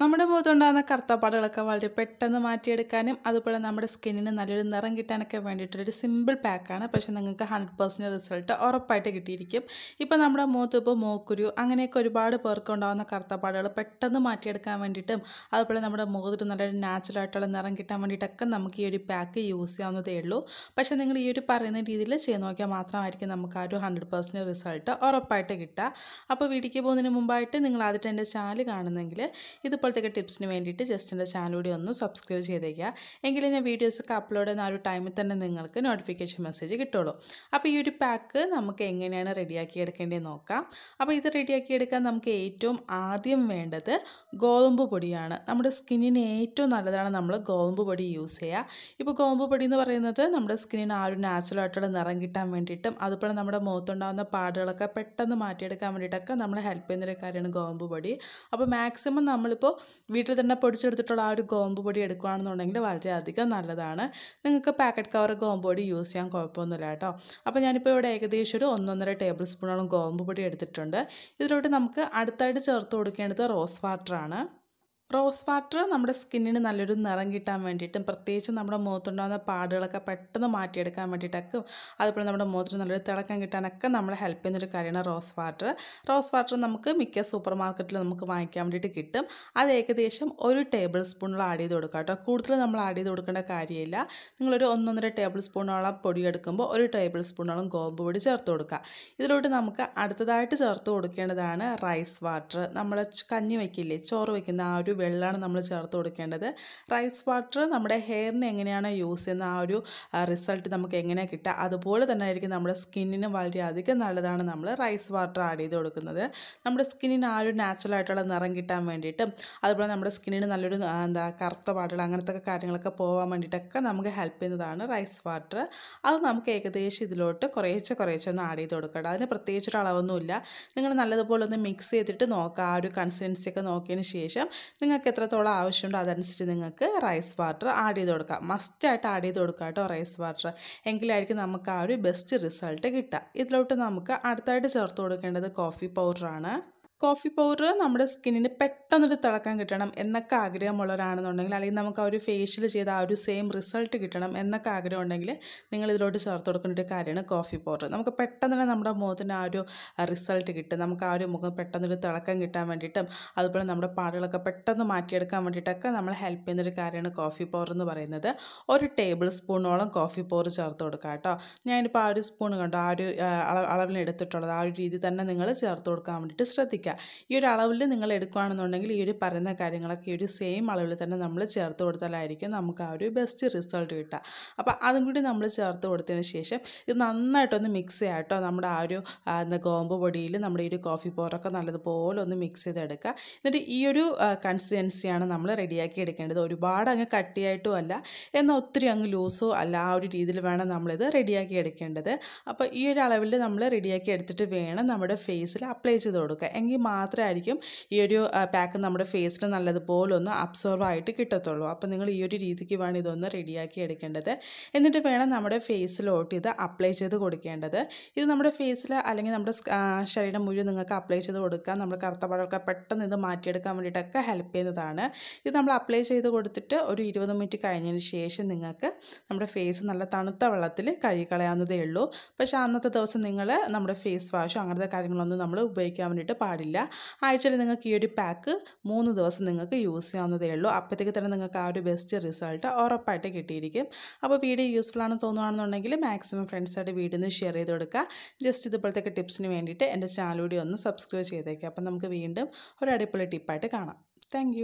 നമ്മുടെ മുഖത്തുണ്ടാകുന്ന കറുത്തപ്പാടുകളൊക്കെ വളരെ പെട്ടെന്ന് മാറ്റിയെടുക്കാനും അതുപോലെ നമ്മുടെ സ്കിന്നിന് നല്ലൊരു നിറം കിട്ടാനൊക്കെ വേണ്ടിയിട്ടുള്ളൊരു സിമ്പിൾ പാക്കാണ് പക്ഷെ നിങ്ങൾക്ക് ഹൺഡ്രഡ് പെർസെൻറ്റ് റിസൾട്ട് ഉറപ്പായിട്ട് കിട്ടിയിരിക്കും ഇപ്പോൾ നമ്മുടെ മുഖത്ത് ഇപ്പോൾ മോക്കുരു അങ്ങനെയൊക്കെ ഒരുപാട് പേർക്ക് ഉണ്ടാകുന്ന കറുത്തപ്പാടുകൾ പെട്ടെന്ന് മാറ്റിയെടുക്കാൻ വേണ്ടിയിട്ടും അതുപോലെ നമ്മുടെ മുഖത്ത് നല്ലൊരു നാച്ചുറൽ ആയിട്ടുള്ള നിറം കിട്ടാൻ വേണ്ടിയിട്ടൊക്കെ നമുക്ക് ഈ ഒരു പാക്ക് യൂസ് ചെയ്യാവുന്നതേ ഉള്ളൂ പക്ഷേ നിങ്ങൾ ഈ ഒരു പറയുന്ന രീതിയിൽ ചെയ്ത് നോക്കിയാൽ മാത്രമായിരിക്കും നമുക്ക് ആ ഒരു ഹൺഡ്രഡ് പെർസെൻറ്റ് റിസൾട്ട് ഉറപ്പായിട്ട് കിട്ടുക അപ്പോൾ വീട്ടിലേക്ക് പോകുന്നതിന് മുമ്പായിട്ട് നിങ്ങൾ ആദ്യത്തെ എൻ്റെ ചാനൽ കാണുന്നെങ്കിൽ ഇത് ഇപ്പോഴത്തേക്ക് ടിപ്സിന് വേണ്ടിയിട്ട് ജസ്റ്റ് എൻ്റെ ചാനൽ കൂടി ഒന്ന് സബ്സ്ക്രൈബ് ചെയ്തേക്കുക എങ്കിലും ഞാൻ വീഡിയോസൊക്കെ അപ്ലോഡ് ചെയ്യുന്ന ആ ഒരു ടൈമിൽ തന്നെ നിങ്ങൾക്ക് നോട്ടിഫിക്കേഷൻ മെസ്സേജ് കിട്ടുള്ളൂ അപ്പോൾ ഈ ഒരു പാക്ക് നമുക്ക് എങ്ങനെയാണ് റെഡിയാക്കി എടുക്കേണ്ടതെന്ന് നോക്കാം അപ്പോൾ ഇത് റെഡിയാക്കി എടുക്കാൻ നമുക്ക് ഏറ്റവും ആദ്യം വേണ്ടത് ഗോതമ്പ് പൊടിയാണ് നമ്മുടെ സ്കിന്നിന് ഏറ്റവും നല്ലതാണ് നമ്മൾ ഗോതമ്പ് പൊടി യൂസ് ചെയ്യുക ഇപ്പോൾ ഗോതമ്പ് പൊടി എന്ന് പറയുന്നത് നമ്മുടെ സ്കിന്നിന് ആ ഒരു നാച്ചുറലായിട്ടുള്ള നിറം കിട്ടാൻ വേണ്ടിയിട്ടും അതുപോലെ നമ്മുടെ മുഖത്തുണ്ടാകുന്ന പാടുകളൊക്കെ പെട്ടെന്ന് മാറ്റിയെടുക്കാൻ വേണ്ടിയിട്ടൊക്കെ നമ്മളെ ഹെൽപ്പ് ചെയ്യുന്നൊരു കാര്യമാണ് ഗോതമ്പ് പൊടി അപ്പോൾ മാക്സിമം നമ്മളിപ്പോൾ വീട്ടിൽ തന്നെ പൊടിച്ചെടുത്തിട്ടുള്ള ആ ഒരു ഗോമ്പ് പൊടി എടുക്കുകയാണെന്നുണ്ടെങ്കിൽ വളരെയധികം നല്ലതാണ് നിങ്ങൾക്ക് പാക്കറ്റ് കവർ ഗോമ്പ് പൊടി യൂസ് ചെയ്യാൻ കുഴപ്പമൊന്നുമില്ല കേട്ടോ അപ്പോൾ ഞാനിപ്പോൾ ഇവിടെ ഏകദേശം ഒരു ഒന്നൊന്നര ടേബിൾ സ്പൂണോളം ഗോമ്പ് പൊടി എടുത്തിട്ടുണ്ട് ഇതിലോട്ട് നമുക്ക് അടുത്തായിട്ട് ചേർത്ത് കൊടുക്കേണ്ടത് റോസ് വാട്ടറാണ് റോസ് വാട്ടർ നമ്മുടെ സ്കിന്നിന് നല്ലൊരു നിറം കിട്ടാൻ വേണ്ടിയിട്ടും പ്രത്യേകിച്ച് നമ്മുടെ മുഖത്തുണ്ടാകുന്ന പാടുകളൊക്കെ പെട്ടെന്ന് മാറ്റിയെടുക്കാൻ വേണ്ടിയിട്ടൊക്കെ അതുപോലെ നമ്മുടെ മുഖത്തിന് നല്ലൊരു തിളക്കം കിട്ടാനൊക്കെ നമ്മളെ ഹെൽപ്പ് ചെയ്യുന്നൊരു കാര്യമാണ് റോസ് വാട്ടർ റോസ് വാട്ടർ നമുക്ക് മിക്ക സൂപ്പർ മാർക്കറ്റിൽ നമുക്ക് വാങ്ങിക്കാൻ വേണ്ടിയിട്ട് കിട്ടും അത് ഏകദേശം ഒരു ടേബിൾ സ്പൂണിൽ ആഡ് ചെയ്ത് കൊടുക്കുക കേട്ടോ കൂടുതൽ നമ്മൾ ആഡ് ചെയ്ത് കൊടുക്കേണ്ട കാര്യമില്ല നിങ്ങളൊരു ഒന്നൊന്നര ടേബിൾ സ്പൂണോളം പൊടി എടുക്കുമ്പോൾ ഒരു ടേബിൾ സ്പൂണോളം ഗോമ്പ് പൊടി ചേർത്ത് കൊടുക്കുക ഇതിലോട്ട് നമുക്ക് അടുത്തതായിട്ട് ചേർത്ത് കൊടുക്കേണ്ടതാണ് റൈസ് വാട്ടർ നമ്മൾ കഞ്ഞി വയ്ക്കില്ലേ ചോറ് വയ്ക്കുന്ന ആ ഒരു വെള്ളമാണ് നമ്മൾ ചേർത്ത് കൊടുക്കേണ്ടത് റൈസ് വാട്ടർ നമ്മുടെ ഹെയറിന് എങ്ങനെയാണ് യൂസ് ചെയ്യുന്ന ആ ഒരു റിസൾട്ട് നമുക്ക് എങ്ങനെ കിട്ടുക അതുപോലെ തന്നെ ആയിരിക്കും നമ്മുടെ സ്കിന്നിന് വളരെയധികം നല്ലതാണ് നമ്മൾ റൈസ് വാട്ടർ ആഡ് ചെയ്ത് കൊടുക്കുന്നത് നമ്മുടെ സ്കിന്നിന് ആ ഒരു ആയിട്ടുള്ള നിറം കിട്ടാൻ വേണ്ടിയിട്ടും അതുപോലെ നമ്മുടെ സ്കിന്നിന് നല്ലൊരു എന്താ കറുത്ത പാടുകൾ അങ്ങനത്തെ കാര്യങ്ങളൊക്കെ പോകാൻ വേണ്ടിയിട്ടൊക്കെ നമുക്ക് ഹെൽപ്പ് ചെയ്യുന്നതാണ് റൈസ് വാട്ടർ അത് നമുക്ക് ഏകദേശം ഇതിലോട്ട് കുറേശ്ശെ കുറേശ്ശെ ഒന്ന് ആഡ് ചെയ്ത് കൊടുക്കണം അതിന് പ്രത്യേകിച്ചൊരളവൊന്നുമില്ല നിങ്ങൾ നല്ലതുപോലെ ഒന്ന് മിക്സ് ചെയ്തിട്ട് നോക്കുക ആ ഒരു കൺസിസ്റ്റൻസി ഒക്കെ നോക്കിയതിന് ശേഷം നിങ്ങൾക്ക് എത്രത്തോളം ആവശ്യമുണ്ടോ അതനുസരിച്ച് നിങ്ങൾക്ക് റൈസ് വാട്ടർ ആഡ് ചെയ്ത് കൊടുക്കാം മസ്റ്റായിട്ട് ആഡ് ചെയ്ത് കൊടുക്കാം കേട്ടോ റൈസ് വാട്ടർ എങ്കിലായിരിക്കും നമുക്ക് ആ ഒരു ബെസ്റ്റ് റിസൾട്ട് കിട്ടുക ഇതിലോട്ട് നമുക്ക് അടുത്തായിട്ട് ചേർത്ത് കൊടുക്കേണ്ടത് കോഫി പൗഡറാണ് കോഫി പൗഡർ നമ്മുടെ സ്കിന്നിന് പെട്ടെന്നൊരു തിളക്കം കിട്ടണം എന്നൊക്കെ ആഗ്രഹമുള്ളവരാണെന്നുണ്ടെങ്കിൽ അല്ലെങ്കിൽ നമുക്ക് ആ ഒരു ഫേഷ്യൽ ചെയ്ത് ആ ഒരു സെയിം റിസൾട്ട് കിട്ടണം എന്നൊക്കെ ആഗ്രഹം ഉണ്ടെങ്കിൽ നിങ്ങൾ ഇതിലോട്ട് ചേർത്ത് കൊടുക്കേണ്ട ഒരു കാര്യമാണ് കോഫി പൗഡർ നമുക്ക് പെട്ടെന്ന് തന്നെ നമ്മുടെ മുഖത്തിന് ആ ഒരു റിസൾട്ട് കിട്ടും നമുക്ക് ആ ഒരു മുഖം പെട്ടെന്നൊരു തിളക്കം കിട്ടാൻ വേണ്ടിയിട്ടും അതുപോലെ നമ്മുടെ പാടുകളൊക്കെ പെട്ടെന്ന് മാറ്റിയെടുക്കാൻ വേണ്ടിയിട്ടൊക്കെ നമ്മളെ ഹെൽപ്പ് ചെയ്യുന്നൊരു കാര്യമാണ് കോഫി പൗഡർ എന്ന് പറയുന്നത് ഒരു ടേബിൾ സ്പൂണോളം കോഫി പൗഡർ ചേർത്ത് കൊടുക്കുക കേട്ടോ ഞാനിപ്പോൾ ആ ഒരു സ്പൂൺ കണ്ടോ ആ ഒരു അളവിനെടുത്തിട്ടുള്ളത് ആ ഒരു രീതി തന്നെ നിങ്ങൾ ചേർത്ത് കൊടുക്കാൻ വേണ്ടിയിട്ട് ശ്രദ്ധിക്കുക ഈ ഒരു അളവിൽ നിങ്ങൾ എടുക്കുകയാണെന്നുണ്ടെങ്കിൽ ഈ ഒരു പറയുന്ന കാര്യങ്ങളൊക്കെ ഈ ഒരു സെയിം അളവിൽ തന്നെ നമ്മൾ ചേർത്ത് കൊടുത്താലായിരിക്കും നമുക്ക് ആ ഒരു ബെസ്റ്റ് റിസൾട്ട് കിട്ടുക അപ്പോൾ അതും കൂടി നമ്മൾ ചേർത്ത് കൊടുത്തതിന് ശേഷം ഇത് നന്നായിട്ടൊന്ന് മിക്സ് ചെയ്യാട്ടോ നമ്മുടെ ആ ഒരു എന്താ ഗോമ്പ് പൊടിയിൽ നമ്മുടെ ഈ ഒരു കോഫി പൗഡറൊക്കെ നല്ലതുപോലെ ഒന്ന് മിക്സ് ചെയ്തെടുക്കുക എന്നിട്ട് ഈ ഒരു കൺസിസ്റ്റൻസിയാണ് നമ്മൾ റെഡിയാക്കി എടുക്കേണ്ടത് ഒരുപാട് അങ്ങ് കട്ടിയായിട്ടും അല്ല എന്നാൽ ഒത്തിരി അങ്ങ് ലൂസോ അല്ല ആ ഒരു രീതിയിൽ വേണം നമ്മളിത് റെഡിയാക്കി എടുക്കേണ്ടത് അപ്പോൾ ഈ ഒരു അളവിൽ നമ്മൾ റെഡിയാക്കി എടുത്തിട്ട് വേണം നമ്മുടെ ഫേസിൽ അപ്ലൈ ചെയ്ത് കൊടുക്കുക എങ്കിൽ ഉണ്ടെങ്കിൽ മാത്രമായിരിക്കും ഈ ഒരു പാക്ക് നമ്മുടെ ഫേസിന് നല്ലതുപോലെ ഒന്ന് അബ്സോർവ് ആയിട്ട് കിട്ടത്തുള്ളൂ അപ്പോൾ നിങ്ങൾ ഈ ഒരു രീതിക്ക് വേണം ഇതൊന്ന് റെഡിയാക്കി എടുക്കേണ്ടത് എന്നിട്ട് വേണം നമ്മുടെ ഫേസിലോട്ട് ഇത് അപ്ലൈ ചെയ്ത് കൊടുക്കേണ്ടത് ഇത് നമ്മുടെ ഫേസിൽ അല്ലെങ്കിൽ നമ്മുടെ ശരീരം മുഴുവൻ നിങ്ങൾക്ക് അപ്ലൈ ചെയ്ത് കൊടുക്കാം നമ്മൾ കറുത്ത പഴമൊക്കെ പെട്ടെന്ന് ഇത് മാറ്റിയെടുക്കാൻ വേണ്ടിയിട്ടൊക്കെ ഹെൽപ്പ് ചെയ്യുന്നതാണ് ഇത് നമ്മൾ അപ്ലൈ ചെയ്ത് കൊടുത്തിട്ട് ഒരു ഇരുപത് മിനിറ്റ് കഴിഞ്ഞതിന് ശേഷം നിങ്ങൾക്ക് നമ്മുടെ ഫേസ് നല്ല തണുത്ത വെള്ളത്തിൽ കളയാവുന്നതേ ഉള്ളൂ പക്ഷേ അന്നത്തെ ദിവസം നിങ്ങൾ നമ്മുടെ ഫേസ് വാഷോ അങ്ങനത്തെ കാര്യങ്ങളൊന്നും നമ്മൾ ഉപയോഗിക്കാൻ വേണ്ടിയിട്ട് പാടില്ല ചെയ്യാറില്ല ആഴ്ചയിൽ നിങ്ങൾക്ക് ഈ ഒരു പാക്ക് മൂന്ന് ദിവസം നിങ്ങൾക്ക് യൂസ് ചെയ്യാവുന്നതേ ഉള്ളൂ അപ്പോഴത്തേക്ക് തന്നെ നിങ്ങൾക്ക് ആ ഒരു ബെസ്റ്റ് റിസൾട്ട് ഉറപ്പായിട്ട് കിട്ടിയിരിക്കും അപ്പോൾ വീഡിയോ യൂസ്ഫുൾ ആണെന്ന് തോന്നുകയാണെന്നുണ്ടെങ്കിൽ മാക്സിമം ഫ്രണ്ട്സായിട്ട് വീഡിയോ ഒന്ന് ഷെയർ ചെയ്ത് കൊടുക്കുക ജസ്റ്റ് ഇതുപോലത്തെ ടിപ്സിന് വേണ്ടിയിട്ട് എൻ്റെ ചാനൽ കൂടി ഒന്ന് സബ്സ്ക്രൈബ് ചെയ്തേക്കുക അപ്പം നമുക്ക് വീണ്ടും ഒരു അടിപൊളി ടിപ്പായിട്ട് കാണാം താങ്ക്